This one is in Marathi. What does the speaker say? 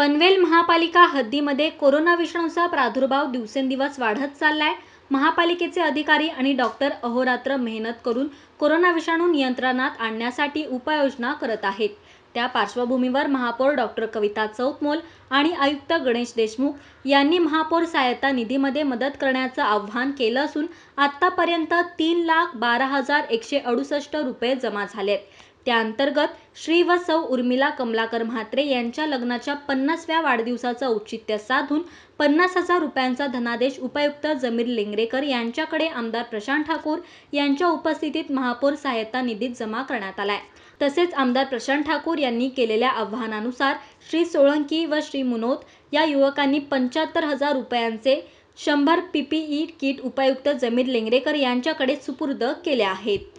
पनवेल महापालिका हद्दीमध्ये कोरोना विषाणूचा प्रादुर्भाव दिवसेंदिवस वाढत चाललाय महापालिकेचे अधिकारी आणि डॉक्टर अहोरात्र मेहनत करून कोरोना विषाणू नियंत्रणात आणण्यासाठी उपाययोजना करत आहेत त्या पार्श्वभूमीवर महापौर डॉक्टर कविता चौतमोल आणि आयुक्त गणेश देशमुख यांनी महापौर सहायता निधीमध्ये मदत करण्याचं आवाहन केलं असून आत्तापर्यंत तीन लाख बारा हजार एकशे अडुसष्ट रुपये जमा झालेत त्याअंतर्गत श्री व सौ उर्मिला कमलाकर म्हात्रे यांच्या लग्नाच्या पन्नासव्या वाढदिवसाचं औचित्य साधून पन्नास हजार रुपयांचा धनादेश उपायुक्त जमीर लेंगरेकर यांच्याकडे आमदार प्रशांत ठाकूर यांच्या उपस्थितीत महापौर सहायता निधीत जमा करण्यात आलाय तसेच आमदार प्रशांत ठाकूर यांनी केलेल्या आव्हानानुसार श्री सोळंकी व श्री मुनोत या युवकांनी पंच्याहत्तर हजार रुपयांचे शंभर पीपीई किट उपायुक्त जमीर लेंगरेकर यांच्याकडे सुपूर्द केले आहेत